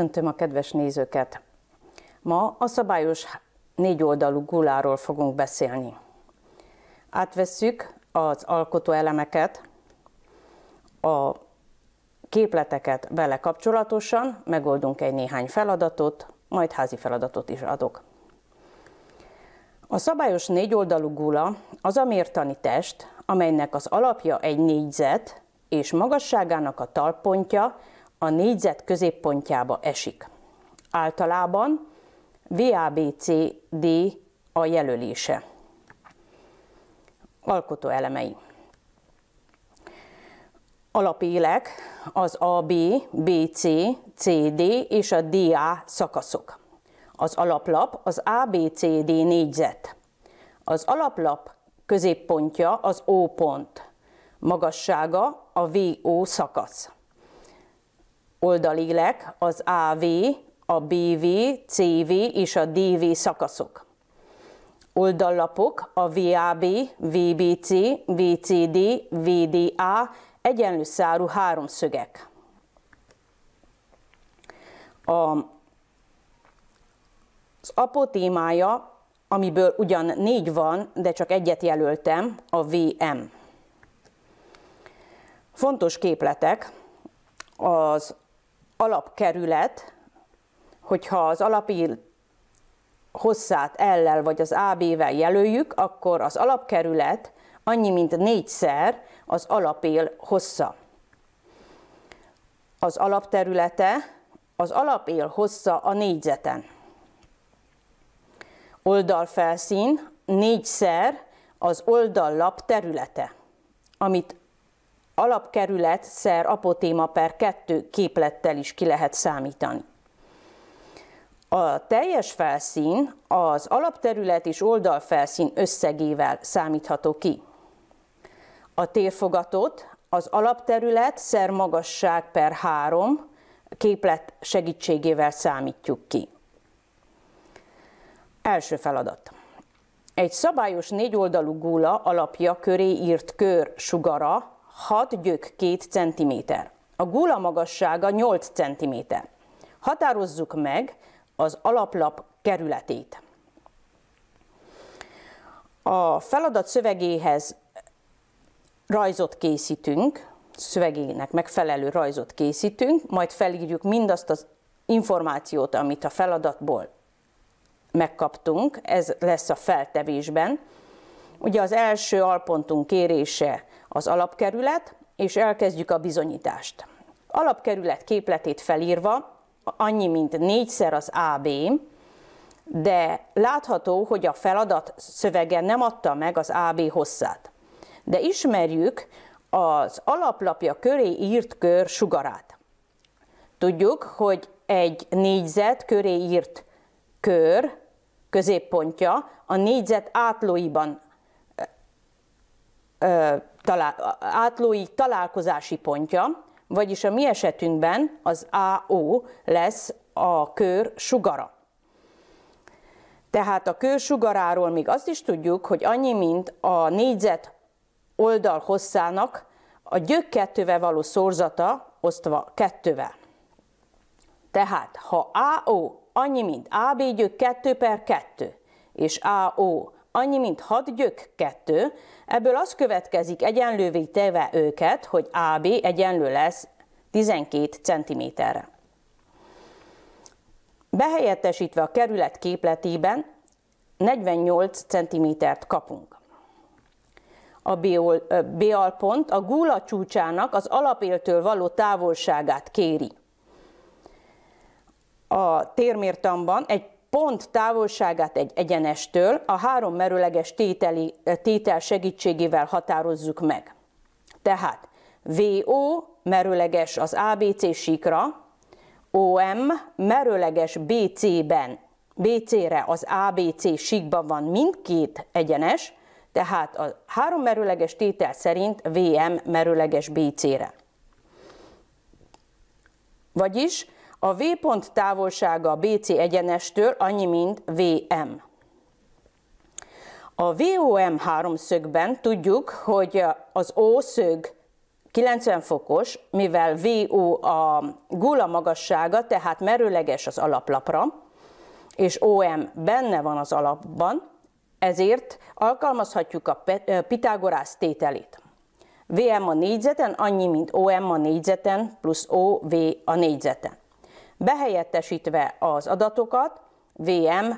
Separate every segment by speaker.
Speaker 1: Köszöntöm a kedves nézőket! Ma a szabályos négyoldalú guláról fogunk beszélni. Átvesszük az alkotó elemeket, a képleteket vele kapcsolatosan, megoldunk egy néhány feladatot, majd házi feladatot is adok. A szabályos négyoldalú gula az a mértani test, amelynek az alapja egy négyzet, és magasságának a talpontja a négyzet középpontjába esik. Általában VABCD a jelölése. Alkotó elemei. Alapélek az AB, BC, CD és a DA szakaszok. Az alaplap az ABCD négyzet. Az alaplap középpontja az O pont, magassága a VO szakasz oldalélek az AV, a BV, CV és a DV szakaszok. Oldallapok a VAB, VBC, VCD, VDA egyenlő szárú háromszögek. A, az apotémája, amiből ugyan négy van, de csak egyet jelöltem, a VM. Fontos képletek az alapkerület, hogyha az alapi hosszát ellel vagy az AB-vel jelöljük, akkor az alapkerület annyi, mint négyszer az alapél hossza. Az alapterülete az alapél hossza a négyzeten. Oldalfelszín négyszer az oldallap területe, amit alapkerület szer apotéma per 2 képlettel is ki lehet számítani. A teljes felszín az alapterület és oldalfelszín összegével számítható ki. A térfogatot az alapterület szer magasság per 3 képlet segítségével számítjuk ki. Első feladat. Egy szabályos négyoldalú gula alapja köré írt kör sugara 6 gyök 2 cm. A gula magassága 8 cm. Határozzuk meg az alaplap kerületét. A feladat szövegéhez rajzot készítünk, szövegének megfelelő rajzot készítünk, majd felírjuk mindazt az információt, amit a feladatból megkaptunk, ez lesz a feltevésben. Ugye az első alpontunk kérése az alapkerület, és elkezdjük a bizonyítást. Alapkerület képletét felírva, annyi, mint négyszer az AB, de látható, hogy a feladat szövege nem adta meg az AB hosszát. De ismerjük az alaplapja köré írt kör sugarát. Tudjuk, hogy egy négyzet köré írt kör középpontja a négyzet átlóiban ö, ö, talál, átlói találkozási pontja, vagyis a mi esetünkben az AO lesz a kör sugara. Tehát a kör sugaráról még azt is tudjuk, hogy annyi, mint a négyzet oldal hosszának a gyök kettővel való szorzata osztva kettővel. Tehát ha AO annyi, mint AB gyök 2 per 2, és AO annyi, mint 6 gyök 2. Ebből az következik egyenlővé téve őket, hogy AB egyenlő lesz 12 cm-re. Behelyettesítve a kerület képletében 48 cm-t kapunk. A B pont a gúla csúcsának az alapéltől való távolságát kéri. A térmértamban egy pont távolságát egy egyenestől a három merőleges tételi, tétel segítségével határozzuk meg. Tehát VO merőleges az ABC síkra, OM merőleges BC-ben, BC-re az ABC síkban van mindkét egyenes, tehát a három merőleges tétel szerint VM merőleges BC-re. Vagyis a V pont távolsága a BC egyenestől annyi, mint VM. A VOM háromszögben tudjuk, hogy az O szög 90 fokos, mivel VO a gula magassága, tehát merőleges az alaplapra, és OM benne van az alapban, ezért alkalmazhatjuk a Pitágorász tételét. VM a négyzeten annyi, mint OM a négyzeten, plusz OV a négyzeten behelyettesítve az adatokat VM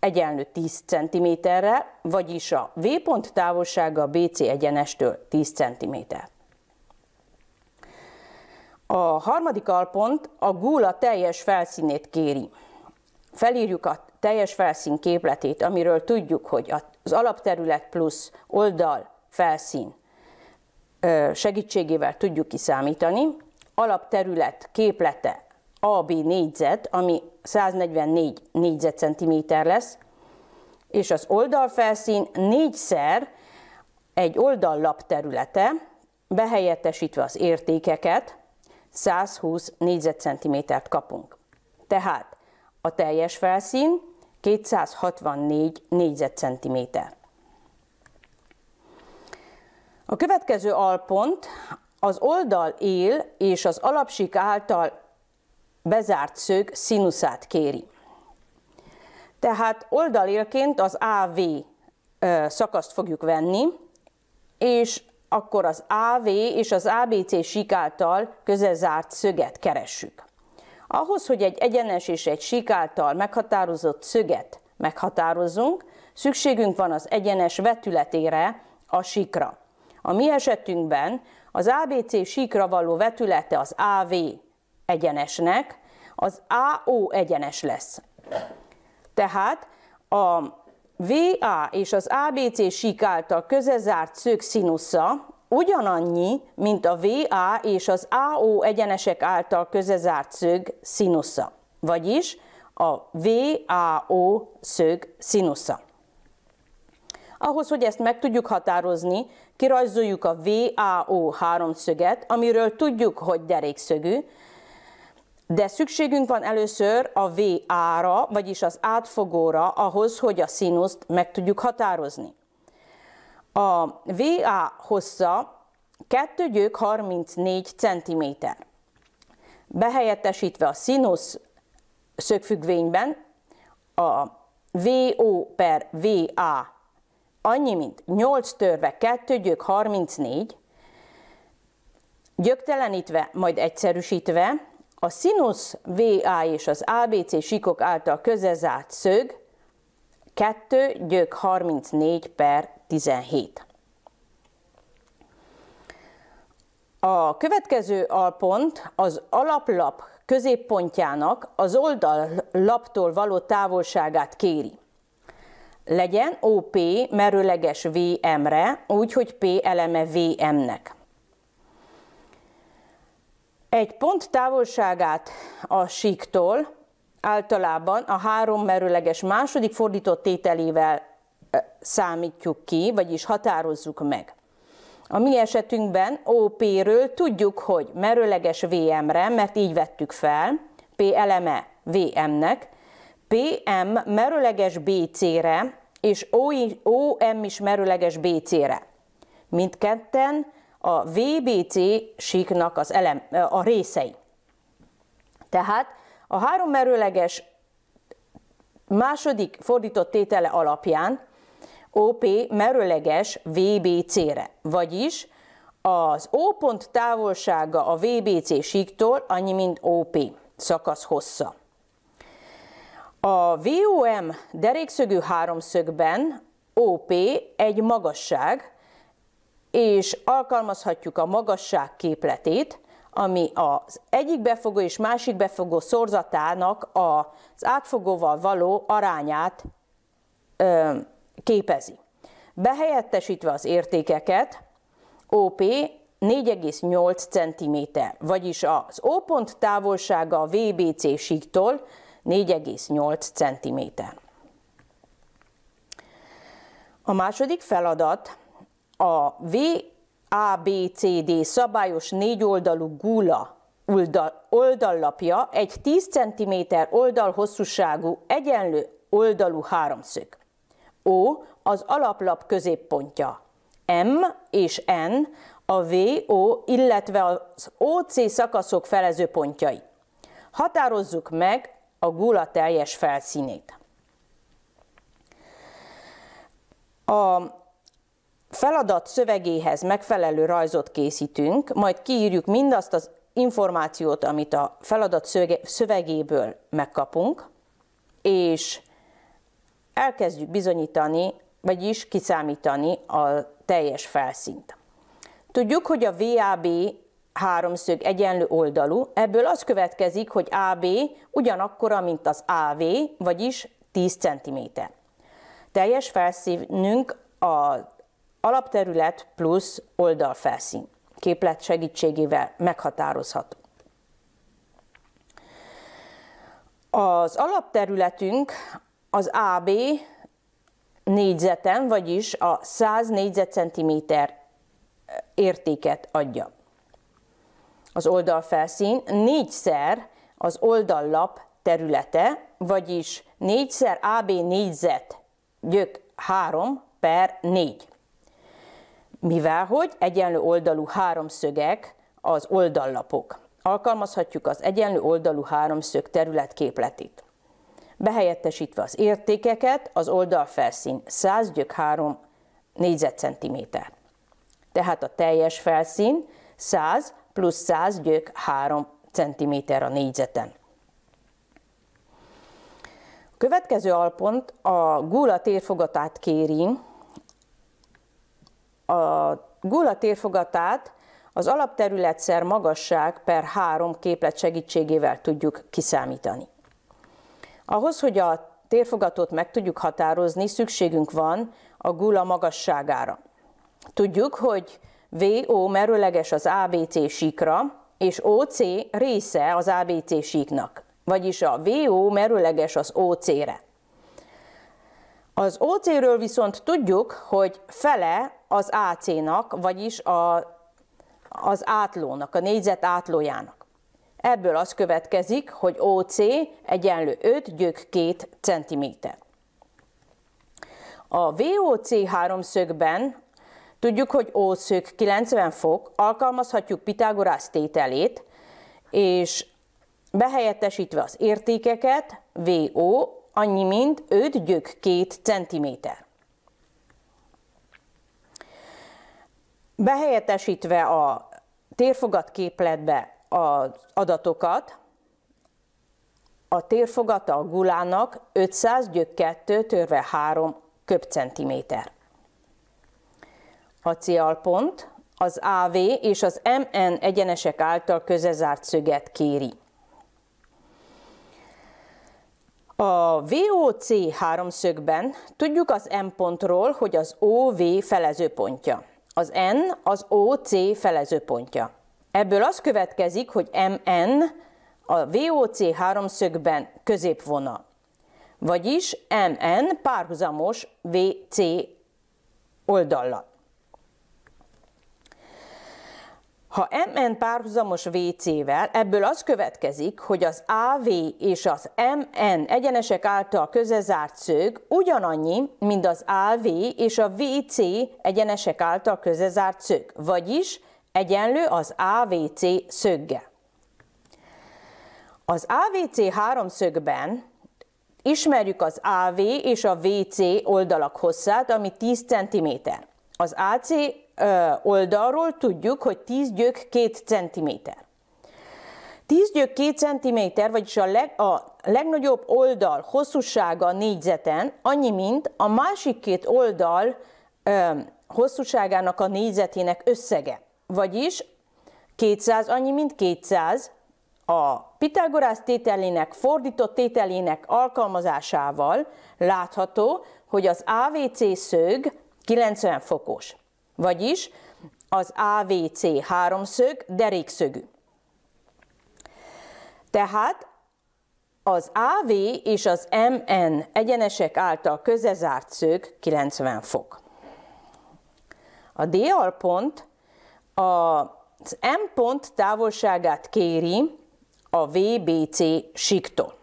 Speaker 1: egyenlő 10 cm-re, vagyis a V pont távolsága BC egyenestől 10 cm. A harmadik alpont a Gula teljes felszínét kéri. Felírjuk a teljes felszín képletét, amiről tudjuk, hogy az alapterület plusz oldal felszín segítségével tudjuk kiszámítani. Alapterület képlete AB négyzet, ami 144 négyzetcentiméter lesz, és az oldalfelszín négyszer egy oldallap területe, behelyettesítve az értékeket, 120 négyzetcentimétert kapunk. Tehát a teljes felszín 264 négyzetcentiméter. A következő alpont az oldal él és az alapsik által bezárt szög színuszát kéri. Tehát oldalélként az AV szakaszt fogjuk venni, és akkor az AV és az ABC sík által közelzárt szöget keressük. Ahhoz, hogy egy egyenes és egy sík által meghatározott szöget meghatározzunk, szükségünk van az egyenes vetületére, a síkra. A mi esetünkben az ABC síkra való vetülete az AV, egyenesnek, az AO egyenes lesz. Tehát a VA és az ABC sík által közezárt szög színusza ugyanannyi, mint a VA és az AO egyenesek által közezárt szög színusza, vagyis a VAO szög színusza. Ahhoz, hogy ezt meg tudjuk határozni, kirajzoljuk a VAO háromszöget, amiről tudjuk, hogy derékszögű, de szükségünk van először a VA-ra, vagyis az átfogóra ahhoz, hogy a színuszt meg tudjuk határozni. A VA hossza 2 gyök 34 cm. Behelyettesítve a színusz szögfüggvényben a VO per VA annyi, mint 8 törve 2 gyök 34, gyöktelenítve, majd egyszerűsítve, a színusz VA és az ABC síkok által közezárt szög 2 gyök 34 per 17. A következő alpont az alaplap középpontjának az oldallaptól való távolságát kéri. Legyen OP merőleges VM-re, úgyhogy P eleme VM-nek. Egy pont távolságát a síktól általában a három merőleges második fordított tételével számítjuk ki, vagyis határozzuk meg. A mi esetünkben OP-ről tudjuk, hogy merőleges VM-re, mert így vettük fel, P eleme VM-nek, PM merőleges BC-re, és OM is merőleges BC-re. Mindketten a VBC síknak az elem, a részei. Tehát a három merőleges második fordított tétele alapján OP merőleges VBC-re, vagyis az O pont távolsága a VBC síktól annyi, mint OP szakasz hossza. A VOM derékszögű háromszögben OP egy magasság, és alkalmazhatjuk a magasság képletét, ami az egyik befogó és másik befogó szorzatának az átfogóval való arányát ö, képezi. Behelyettesítve az értékeket, OP 4,8 cm, vagyis az O pont távolsága a VBC síktól 4,8 cm. A második feladat a V, A, B, C, D szabályos négyoldalú gula oldallapja egy 10 cm oldal hosszúságú egyenlő oldalú háromszög. O az alaplap középpontja. M és N a VO, illetve az OC szakaszok felezőpontjai. Határozzuk meg a gula teljes felszínét. A feladat szövegéhez megfelelő rajzot készítünk, majd kiírjuk mindazt az információt, amit a feladat szövegéből megkapunk, és elkezdjük bizonyítani, vagyis kiszámítani a teljes felszínt. Tudjuk, hogy a VAB háromszög egyenlő oldalú, ebből az következik, hogy AB ugyanakkora, mint az AV, vagyis 10 cm. Teljes felszínünk a Alapterület plusz oldalfelszín. Képlet segítségével meghatározható. Az alapterületünk az AB négyzeten, vagyis a 100 négyzetcentiméter eh, értéket adja. Az oldalfelszín négyszer az oldallap területe, vagyis négyszer AB négyzet gyök 3 per 4 mivel hogy egyenlő oldalú háromszögek az oldallapok. Alkalmazhatjuk az egyenlő oldalú háromszög területképletét. Behelyettesítve az értékeket, az oldalfelszín 100 gyök 3 négyzetcentiméter. Tehát a teljes felszín 100 plusz 100 gyök 3 cm a négyzeten. A következő alpont a gula térfogatát kéri, a Gula térfogatát az alapterületszer magasság per három képlet segítségével tudjuk kiszámítani. Ahhoz, hogy a térfogatot meg tudjuk határozni, szükségünk van a gula magasságára. Tudjuk, hogy VO merőleges az ABC síkra, és OC része az ABC síknak, vagyis a VO merőleges az OC-re. Az OC-ről viszont tudjuk, hogy fele az AC-nak, vagyis a, az átlónak, a négyzet átlójának. Ebből az következik, hogy OC egyenlő 5 gyök 2 cm. A VOC háromszögben tudjuk, hogy O szög 90 fok, alkalmazhatjuk Pitágorász tételét, és behelyettesítve az értékeket, VO annyi mint 5 gyök 2 centiméter. Behelyettesítve a térfogatképletbe az adatokat, a térfogata a gulának 500 gyök 2 törve 3 köbcentiméter. A célpont az AV és az MN egyenesek által közezárt szöget kéri. A VOC háromszögben tudjuk az M pontról, hogy az OV felezőpontja. Az N az OC felezőpontja. Ebből az következik, hogy MN a VOC háromszögben középvona, Vagyis MN párhuzamos VC oldallal. Ha MN párhuzamos WC-vel, ebből az következik, hogy az AV és az MN egyenesek által közezárt szög ugyanannyi, mint az AV és a WC egyenesek által közezárt szög, vagyis egyenlő az AVC szögge. Az AVC háromszögben ismerjük az AV és a WC oldalak hosszát, ami 10 cm. Az AC oldalról tudjuk, hogy 10 gyök 2 cm. 10 gyök 2 cm, vagyis a, leg, a legnagyobb oldal hosszúsága a négyzeten annyi, mint a másik két oldal ö, hosszúságának a négyzetének összege. Vagyis 200 annyi, mint 200. A Pitágorász tételének fordított tételének alkalmazásával látható, hogy az AVC szög 90 fokos vagyis az AVC háromszög derékszögű. Tehát az AV és az MN egyenesek által közezárt szög 90 fok. A D pont az M pont távolságát kéri a VBC síktól.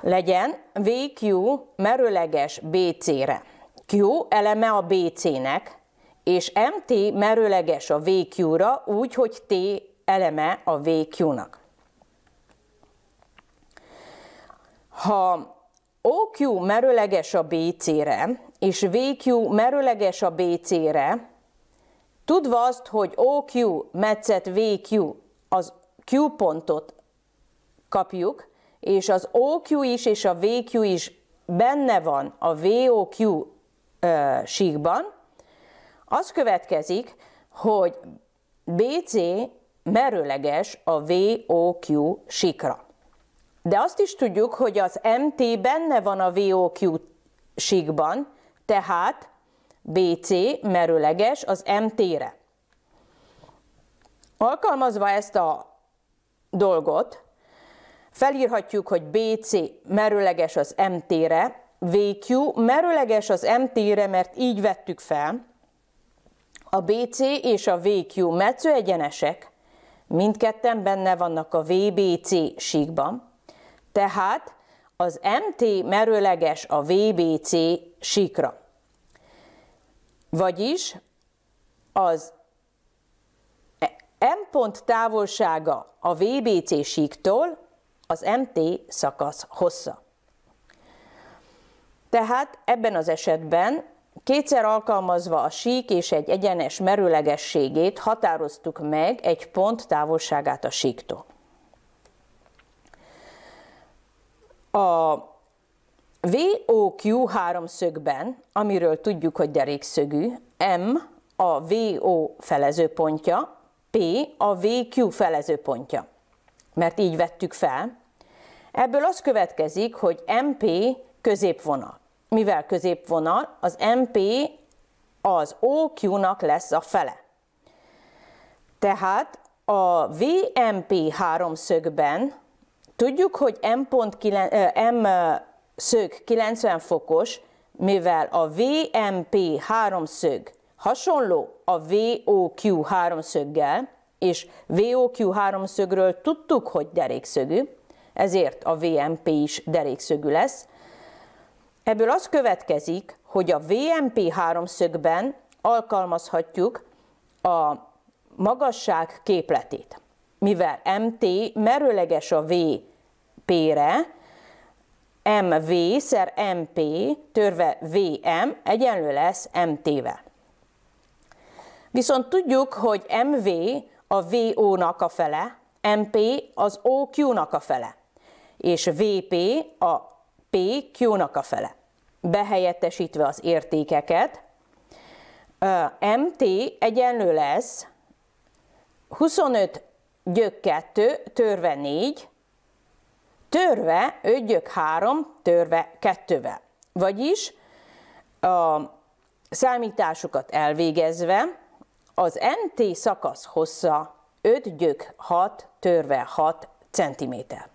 Speaker 1: Legyen VQ merőleges BC-re. Q eleme a BC-nek, és MT merőleges a VQ-ra, úgy, hogy T eleme a VQ-nak. Ha OQ merőleges a BC-re, és VQ merőleges a BC-re, tudva azt, hogy OQ metszet VQ, az Q pontot kapjuk, és az OQ is és a VQ is benne van a VOQ síkban. Az következik, hogy BC merőleges a VOQ síkra. De azt is tudjuk, hogy az MT benne van a VOQ síkban, tehát BC merőleges az MT-re. Alkalmazva ezt a dolgot, felírhatjuk, hogy BC merőleges az MT-re, VQ merőleges az MT-re, mert így vettük fel, a BC és a VQ metsző egyenesek, mindketten benne vannak a VBC síkban, tehát az MT merőleges a VBC síkra. Vagyis az e-, M pont távolsága a VBC síktól az MT szakasz hossza. Tehát ebben az esetben Kétszer alkalmazva a sík és egy egyenes merőlegességét határoztuk meg egy pont távolságát a síktól. A VOQ háromszögben, amiről tudjuk, hogy derékszögű, M a VO felezőpontja, P a VQ felezőpontja, mert így vettük fel. Ebből az következik, hogy MP középvonal mivel középvonal, az MP az OQ-nak lesz a fele. Tehát a VMP háromszögben tudjuk, hogy M, pont 9, M szög 90 fokos, mivel a VMP háromszög hasonló a VOQ háromszöggel, és VOQ háromszögről tudtuk, hogy derékszögű, ezért a VMP is derékszögű lesz, Ebből az következik, hogy a VMP háromszögben alkalmazhatjuk a magasság képletét. Mivel MT merőleges a VP-re, MV szer MP törve VM egyenlő lesz MT-vel. Viszont tudjuk, hogy MV a VO-nak a fele, MP az OQ-nak a fele, és VP a P Q-nak a fele. Behelyettesítve az értékeket, MT egyenlő lesz 25 gyök 2, törve 4, törve 5 gyök 3, törve 2-vel. Vagyis a számításukat elvégezve az MT szakasz hossza 5 gyök 6, törve 6 centiméter.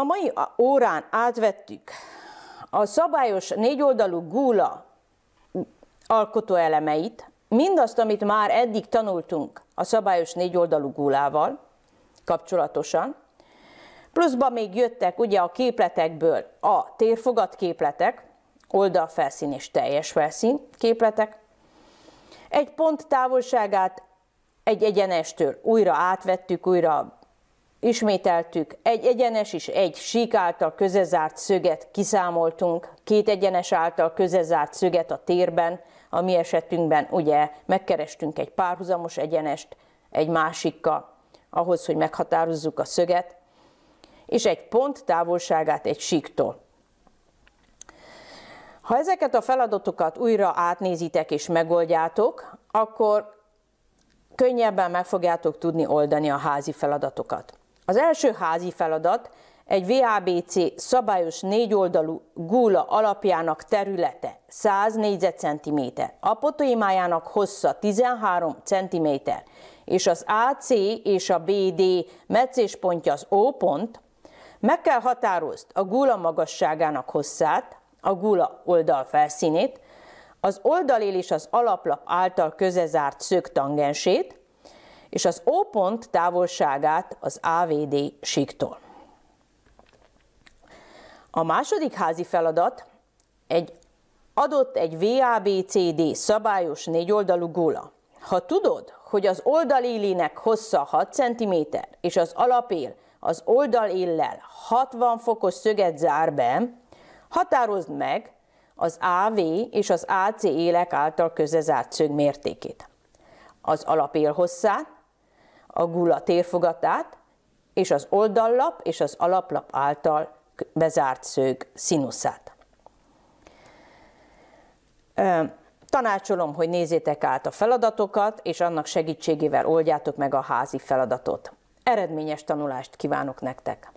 Speaker 1: A mai órán átvettük a szabályos négyoldalú gúla alkotóelemeit, mindazt, amit már eddig tanultunk a szabályos négyoldalú gúlával kapcsolatosan, pluszban még jöttek ugye a képletekből a térfogat képletek, oldalfelszín és teljes felszín képletek, egy pont távolságát egy egyenestől újra átvettük, újra Ismételtük, egy egyenes és egy sík által közezárt szöget kiszámoltunk, két egyenes által közezárt szöget a térben, a mi esetünkben ugye megkerestünk egy párhuzamos egyenest egy másikkal, ahhoz, hogy meghatározzuk a szöget, és egy pont távolságát egy síktól. Ha ezeket a feladatokat újra átnézitek és megoldjátok, akkor könnyebben meg fogjátok tudni oldani a házi feladatokat. Az első házi feladat egy VABC szabályos négyoldalú gúla alapjának területe 100 négyzetcentiméter, potoimájának hossza 13 cm, és az AC és a BD meccéspontja az O pont, meg kell határozd a gúla magasságának hosszát, a gula oldal felszínét, az oldalél és az alaplap által közezárt szög tangensét, és az O pont távolságát az AVD síktól. A második házi feladat egy adott egy VABCD szabályos négyoldalú góla. Ha tudod, hogy az oldalélének hossza 6 cm, és az alapél az oldaléllel 60 fokos szöget zár be, határozd meg az AV és az AC élek által közezárt szög mértékét, az alapél hosszát, a gula térfogatát, és az oldallap és az alaplap által bezárt szög színuszát. Tanácsolom, hogy nézzétek át a feladatokat, és annak segítségével oldjátok meg a házi feladatot. Eredményes tanulást kívánok nektek!